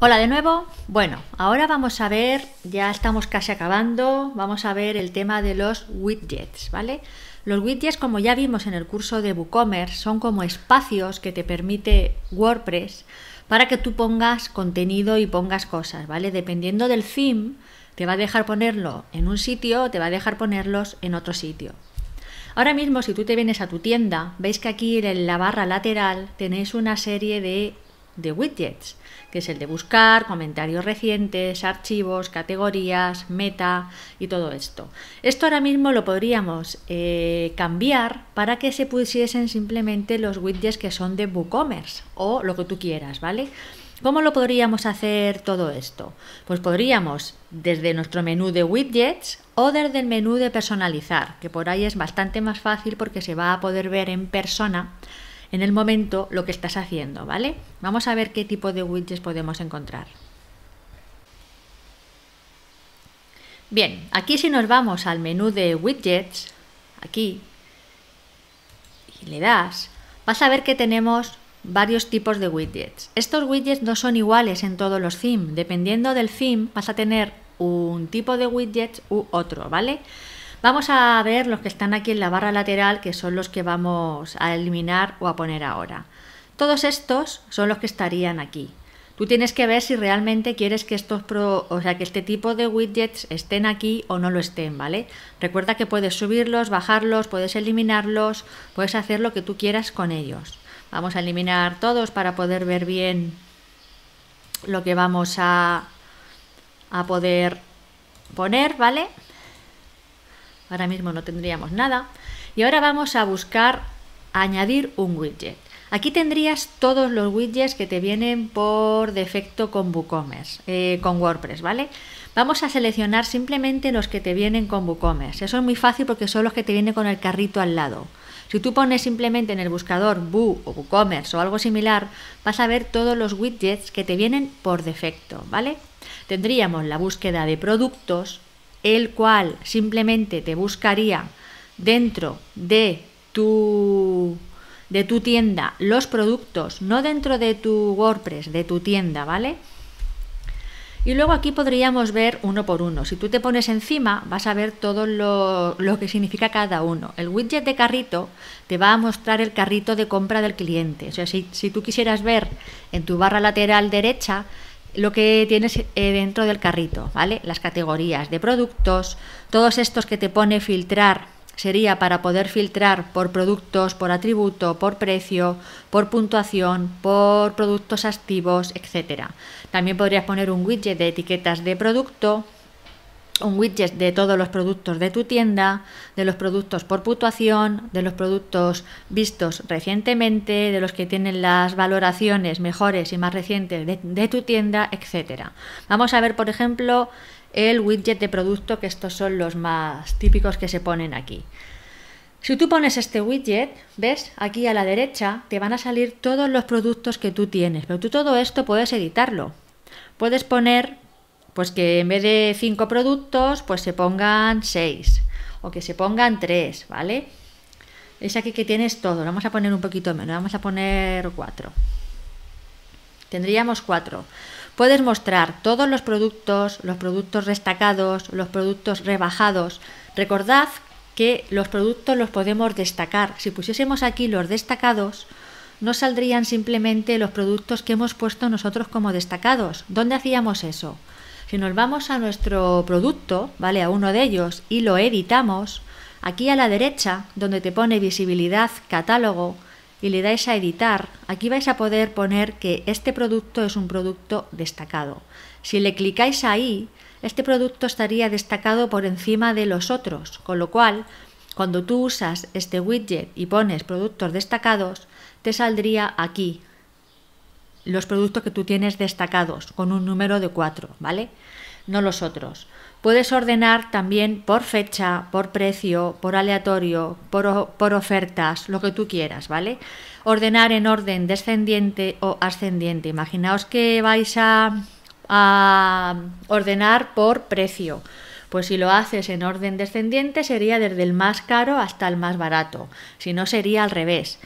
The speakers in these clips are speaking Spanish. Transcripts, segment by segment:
Hola de nuevo. Bueno, ahora vamos a ver, ya estamos casi acabando, vamos a ver el tema de los widgets, ¿vale? Los widgets, como ya vimos en el curso de WooCommerce, son como espacios que te permite WordPress para que tú pongas contenido y pongas cosas, ¿vale? Dependiendo del theme, te va a dejar ponerlo en un sitio te va a dejar ponerlos en otro sitio. Ahora mismo, si tú te vienes a tu tienda, veis que aquí en la barra lateral tenéis una serie de de widgets, que es el de buscar, comentarios recientes, archivos, categorías, meta y todo esto. Esto ahora mismo lo podríamos eh, cambiar para que se pusiesen simplemente los widgets que son de WooCommerce o lo que tú quieras, ¿vale? ¿Cómo lo podríamos hacer todo esto? Pues podríamos desde nuestro menú de widgets o desde el menú de personalizar, que por ahí es bastante más fácil porque se va a poder ver en persona en el momento lo que estás haciendo, ¿vale? Vamos a ver qué tipo de widgets podemos encontrar. Bien, aquí si nos vamos al menú de widgets, aquí, y le das, vas a ver que tenemos varios tipos de widgets. Estos widgets no son iguales en todos los themes. Dependiendo del theme vas a tener un tipo de widgets u otro, ¿vale? Vamos a ver los que están aquí en la barra lateral, que son los que vamos a eliminar o a poner ahora. Todos estos son los que estarían aquí. Tú tienes que ver si realmente quieres que estos o sea, que este tipo de widgets estén aquí o no lo estén, ¿vale? Recuerda que puedes subirlos, bajarlos, puedes eliminarlos, puedes hacer lo que tú quieras con ellos. Vamos a eliminar todos para poder ver bien lo que vamos a, a poder poner, ¿vale? Ahora mismo no tendríamos nada. Y ahora vamos a buscar añadir un widget. Aquí tendrías todos los widgets que te vienen por defecto con WooCommerce, eh, con WordPress, ¿vale? Vamos a seleccionar simplemente los que te vienen con WooCommerce. Eso es muy fácil porque son los que te vienen con el carrito al lado. Si tú pones simplemente en el buscador Woo o WooCommerce o algo similar, vas a ver todos los widgets que te vienen por defecto, ¿vale? Tendríamos la búsqueda de productos, el cual simplemente te buscaría dentro de tu de tu tienda los productos, no dentro de tu WordPress, de tu tienda, ¿vale? Y luego aquí podríamos ver uno por uno. Si tú te pones encima, vas a ver todo lo, lo, que significa cada uno. El widget de carrito te va a mostrar el carrito de compra del cliente. O sea, si, si tú quisieras ver en tu barra lateral derecha lo que tienes eh, dentro del carrito, ¿vale? Las categorías de productos, todos estos que te pone filtrar sería para poder filtrar por productos, por atributo, por precio, por puntuación, por productos activos, etc. También podrías poner un widget de etiquetas de producto, un widget de todos los productos de tu tienda, de los productos por puntuación, de los productos vistos recientemente, de los que tienen las valoraciones mejores y más recientes de, tu tienda, etcétera. Vamos a ver, por ejemplo, el widget de producto, que estos son los más típicos que se ponen aquí. Si tú pones este widget, ves, aquí a la derecha te van a salir todos los productos que tú tienes, pero tú todo esto puedes editarlo. Puedes poner pues que en vez de cinco productos, pues se pongan seis o que se pongan tres, ¿vale? Es aquí que tienes todo, vamos a poner un poquito menos, vamos a poner cuatro. Tendríamos cuatro. Puedes mostrar todos los productos, los productos destacados, los productos rebajados. Recordad que los productos los podemos destacar. Si pusiésemos aquí los destacados, no saldrían simplemente los productos que hemos puesto nosotros como destacados. ¿Dónde hacíamos eso? Si nos vamos a nuestro producto, ¿vale? A uno de ellos y lo editamos, aquí a la derecha, donde te pone visibilidad, catálogo, y le dais a editar, aquí vais a poder poner que este producto es un producto destacado. Si le clicáis ahí, este producto estaría destacado por encima de los otros, con lo cual, cuando tú usas este widget y pones productos destacados, te saldría aquí, los productos que tú tienes destacados con un número de cuatro ¿vale? No los otros. Puedes ordenar también por fecha, por precio, por aleatorio, por, por, ofertas, lo que tú quieras, ¿vale? Ordenar en orden descendiente o ascendiente. Imaginaos que vais a ordenar por precio. Pues si lo haces en orden descendiente sería desde el más caro hasta el más barato. Si no sería al revés.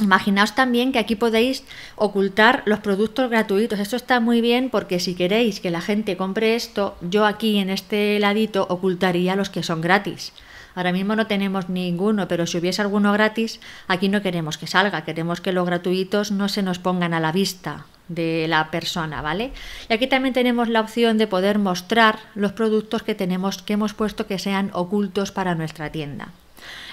Imaginaos también que aquí podéis ocultar los productos gratuitos. Esto está muy bien porque si queréis que la gente compre esto, yo aquí en este ladito ocultaría los que son gratis. Ahora mismo no tenemos ninguno, pero si hubiese alguno gratis, aquí no queremos que salga, queremos que los gratuitos no se nos pongan a la vista de la persona, ¿vale? Y aquí también tenemos la opción de poder mostrar los productos que tenemos que hemos puesto que sean ocultos para nuestra tienda.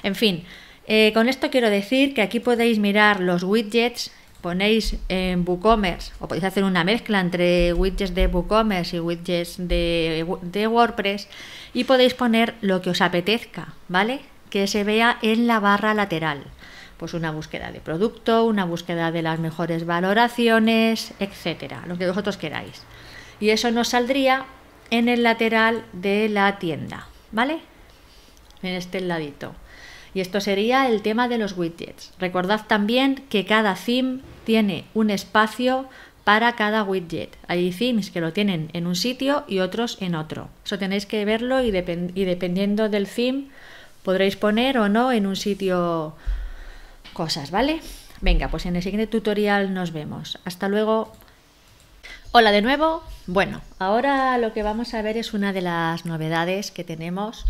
En fin, eh, con esto quiero decir que aquí podéis mirar los widgets, ponéis en WooCommerce o podéis hacer una mezcla entre widgets de WooCommerce y widgets de, de WordPress y podéis poner lo que os apetezca, ¿vale? Que se vea en la barra lateral. Pues una búsqueda de producto, una búsqueda de las mejores valoraciones, etcétera, lo que vosotros queráis. Y eso nos saldría en el lateral de la tienda, ¿vale? En este ladito. Y esto sería el tema de los widgets. Recordad también que cada theme tiene un espacio para cada widget. Hay themes que lo tienen en un sitio y otros en otro. Eso tenéis que verlo y, dependiendo del theme podréis poner o no en un sitio cosas, ¿vale? Venga, pues en el siguiente tutorial nos vemos. Hasta luego. Hola de nuevo. Bueno, ahora lo que vamos a ver es una de las novedades que tenemos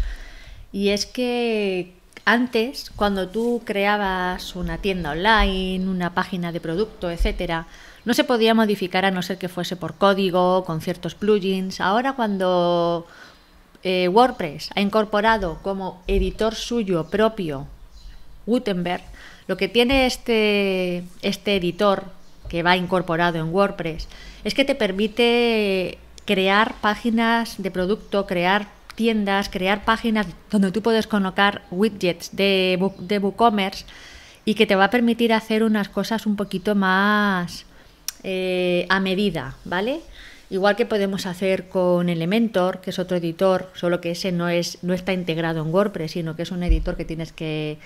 y es que antes, cuando tú creabas una tienda online, una página de producto, etcétera, no se podía modificar a no ser que fuese por código, con ciertos plugins. Ahora cuando eh, WordPress ha incorporado como editor suyo propio Gutenberg, lo que tiene este, este editor que va incorporado en WordPress es que te permite crear páginas de producto, crear tiendas, crear páginas donde tú puedes colocar widgets de, de WooCommerce y que te va a permitir hacer unas cosas un poquito más eh, a medida, ¿vale? Igual que podemos hacer con Elementor, que es otro editor, solo que ese no, es, no está integrado en WordPress, sino que es un editor que tienes que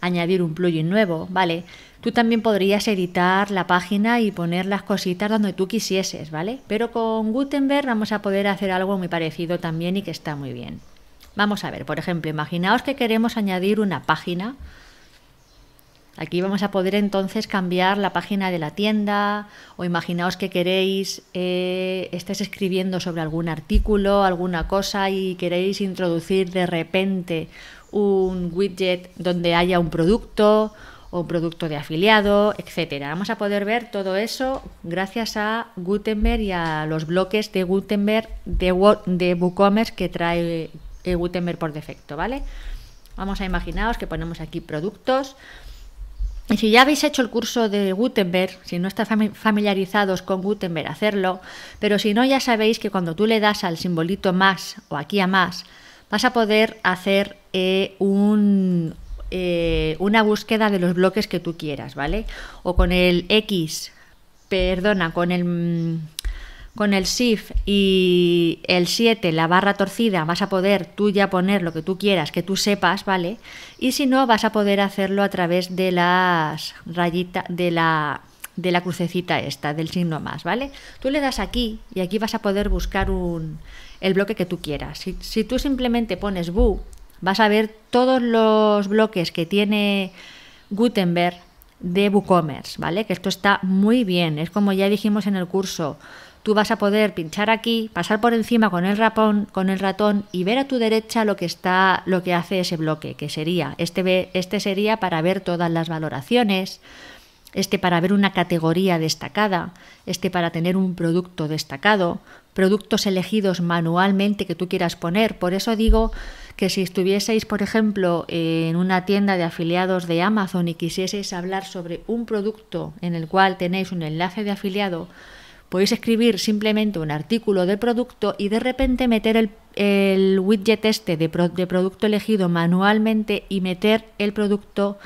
añadir un plugin nuevo, ¿vale? Tú también podrías editar la página y poner las cositas donde tú quisieses, ¿vale? Pero con Gutenberg vamos a poder hacer algo muy parecido también y que está muy bien. Vamos a ver, por ejemplo, imaginaos que queremos añadir una página Aquí vamos a poder entonces cambiar la página de la tienda o imaginaos que queréis, eh, escribiendo sobre algún artículo, alguna cosa y queréis introducir de repente un widget donde haya un producto o un producto de afiliado, etcétera. Vamos a poder ver todo eso gracias a Gutenberg y a los bloques de Gutenberg de, de WooCommerce que trae eh, Gutenberg por defecto, ¿vale? Vamos a imaginaros que ponemos aquí productos y si ya habéis hecho el curso de Gutenberg, si no estáis familiarizados con Gutenberg, hacerlo, pero si no ya sabéis que cuando tú le das al simbolito más o aquí a más, vas a poder hacer eh, un, eh, una búsqueda de los bloques que tú quieras, ¿vale? O con el X, perdona, con el con el shift y el 7, la barra torcida, vas a poder tú ya poner lo que tú quieras, que tú sepas, ¿vale? Y si no, vas a poder hacerlo a través de las rayitas, de la de la crucecita esta, del signo más, ¿vale? Tú le das aquí y aquí vas a poder buscar un, el bloque que tú quieras. Si, si tú simplemente pones bu, vas a ver todos los bloques que tiene Gutenberg de WooCommerce, ¿vale? Que esto está muy bien, es como ya dijimos en el curso, tú vas a poder pinchar aquí, pasar por encima con el, rapón, con el ratón y ver a tu derecha lo que está, lo que hace ese bloque, que sería este, este sería para ver todas las valoraciones, este para ver una categoría destacada, este para tener un producto destacado, productos elegidos manualmente que tú quieras poner. Por eso digo que si estuvieseis, por ejemplo, en una tienda de afiliados de Amazon y quisieseis hablar sobre un producto en el cual tenéis un enlace de afiliado, Podéis escribir simplemente un artículo del producto y de repente meter el, widget este de, de, producto elegido manualmente y meter el producto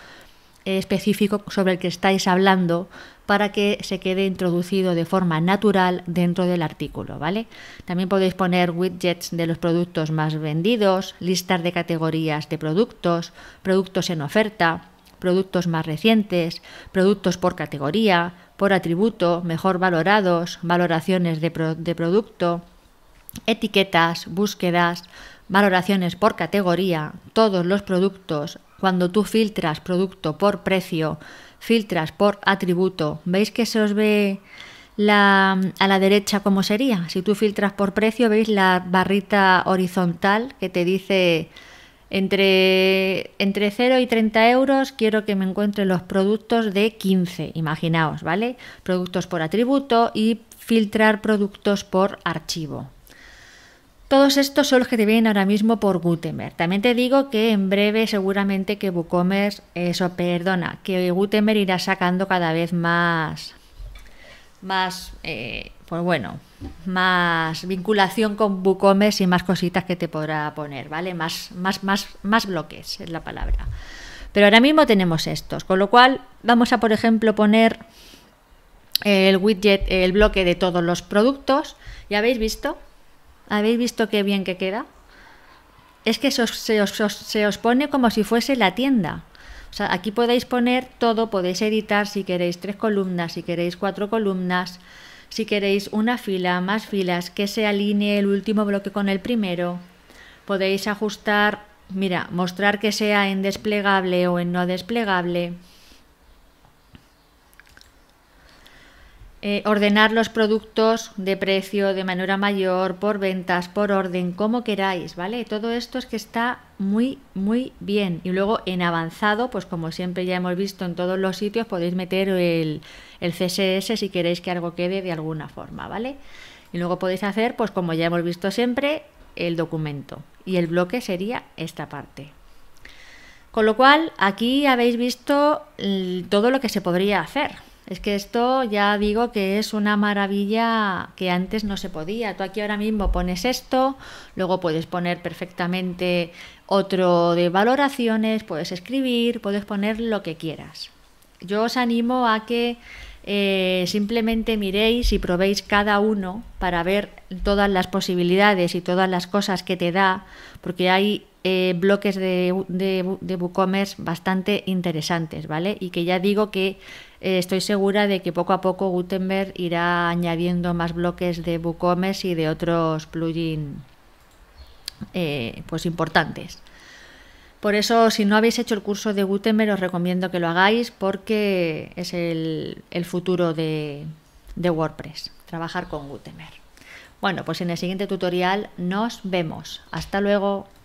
específico sobre el que estáis hablando para que se quede introducido de forma natural dentro del artículo, ¿vale? También podéis poner widgets de los productos más vendidos, listas de categorías de productos, productos en oferta, productos más recientes, productos por categoría, por atributo, mejor valorados, valoraciones de, producto, etiquetas, búsquedas, valoraciones por categoría, todos los productos, cuando tú filtras producto por precio, filtras por atributo, ¿veis que se os ve a la derecha cómo sería? Si tú filtras por precio, veis la barrita horizontal que te dice entre, entre 0 y 30 euros quiero que me encuentre los productos de 15, imaginaos, ¿vale? Productos por atributo y filtrar productos por archivo. Todos estos son los que te vienen ahora mismo por Gutenberg. También te digo que en breve seguramente que WooCommerce, eso perdona, que Gutenberg irá sacando cada vez más, más, eh, pues bueno, más vinculación con WooCommerce y más cositas que te podrá poner, ¿vale? Más, más, más, más bloques es la palabra. Pero ahora mismo tenemos estos, con lo cual vamos a, por ejemplo, poner el widget, el bloque de todos los productos. ¿Ya habéis visto? ¿Habéis visto qué bien que queda? Es que se os, se os pone como si fuese la tienda aquí podéis poner todo, podéis editar si queréis tres columnas, si queréis cuatro columnas, si queréis una fila, más filas, que se alinee el último bloque con el primero. Podéis ajustar, mira, mostrar que sea en desplegable o en no desplegable. Eh, ordenar los productos de precio de manera mayor, por ventas, por orden, como queráis, ¿vale? Todo esto es que está muy, muy bien. Y luego en avanzado, pues como siempre ya hemos visto en todos los sitios, podéis meter el, el CSS si queréis que algo quede de alguna forma, ¿vale? Y luego podéis hacer, pues como ya hemos visto siempre, el documento. Y el bloque sería esta parte. Con lo cual, aquí habéis visto mm, todo lo que se podría hacer. Es que esto ya digo que es una maravilla que antes no se podía. Tú aquí ahora mismo pones esto, luego puedes poner perfectamente otro de valoraciones, puedes escribir, puedes poner lo que quieras. Yo os animo a que eh, simplemente miréis y probéis cada uno para ver todas las posibilidades y todas las cosas que te da, porque hay eh, bloques de, de, de WooCommerce bastante interesantes, ¿vale? Y que ya digo que eh, estoy segura de que poco a poco Gutenberg irá añadiendo más bloques de WooCommerce y de otros plugins eh, pues importantes. Por eso, si no habéis hecho el curso de Gutenberg, os recomiendo que lo hagáis porque es el, futuro de WordPress, trabajar con Gutenberg. Bueno, pues en el siguiente tutorial nos vemos. Hasta luego.